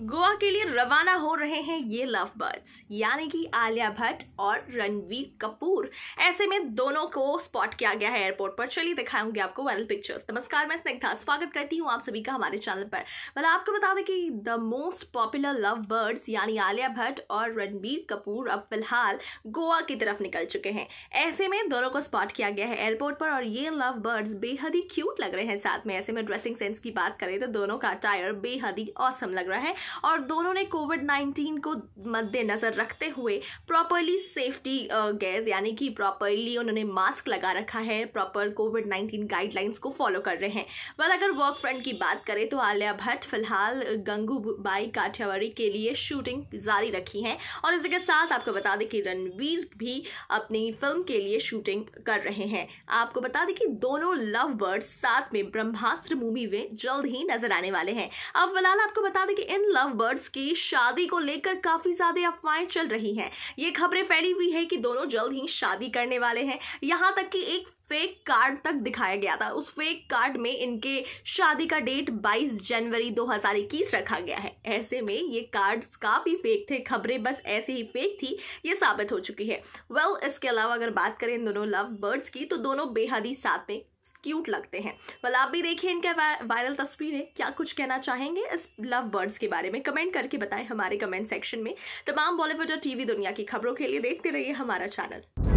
गोवा के लिए रवाना हो रहे हैं ये लव बर्ड्स यानी कि आलिया भट्ट और रणवीर कपूर ऐसे में दोनों को स्पॉट किया गया है एयरपोर्ट पर चलिए दिखाऊंगी आपको वायरल पिक्चर्स नमस्कार मैं स्नेग्धा स्वागत करती हूँ आप सभी का हमारे चैनल पर मतलब आपको बता दें कि the most popular love birds यानी आलिया भट्ट और रणवीर कपूर अब फिलहाल गोवा की तरफ निकल चुके हैं ऐसे में दोनों को स्पॉट किया गया है एयरपोर्ट पर और ये लव बर्ड्स बेहद ही क्यूट लग रहे हैं साथ में ऐसे में ड्रेसिंग सेंस की बात करें तो दोनों का टायर बेहद ही औसम लग रहा है और दोनों ने कोविड नाइन्टीन को मद्देनज़र रखते हुए प्रॉपरली सेफ्टी गैस यानी कि प्रॉपरली उन्होंने मास्क लगा रखा है प्रॉपर कोविड नाइन्टीन गाइडलाइंस को फॉलो कर रहे हैं वह अगर वर्क फ्रंट की बात करें तो आलिया भट्ट फिलहाल गंगूबाई काठियावाड़ी के लिए शूटिंग जारी रखी है और इसी के साथ आपको बता दें कि रणवीर भी अपनी फिल्म के लिए शूटिंग कर रहे हैं आपको बता दें कि दोनों लव बर्ड्स साथ में ब्रह्मास्त्र मूवी में जल्द ही नजर आने वाले हैं अब फिलहाल आपको बता दें कि इन लव बर्ड्स की शादी को लेकर काफी ज्यादा अफवाहें चल रही हैं ये खबरें फैली हुई है कि दोनों जल्द ही शादी करने वाले हैं यहाँ तक कि एक फेक कार्ड तक दिखाया गया था उस फेक कार्ड में इनके शादी का डेट 22 जनवरी 2021 रखा गया है ऐसे में ये कार्ड्स काफी फेक थे खबरें बस ऐसे ही फेक थी ये साबित हो चुकी है वेल well, इसके अलावा अगर बात करें दोनों लव बर्ड्स की तो दोनों बेहद ही साथ में क्यूट लगते हैं वेल आप भी देखिए इनके वायरल तस्वीरें क्या कुछ कहना चाहेंगे इस लव बर्ड्स के बारे में कमेंट करके बताएं हमारे कमेंट सेक्शन में तमाम बॉलीवुड और टीवी दुनिया की खबरों के लिए देखते रहिए हमारा चैनल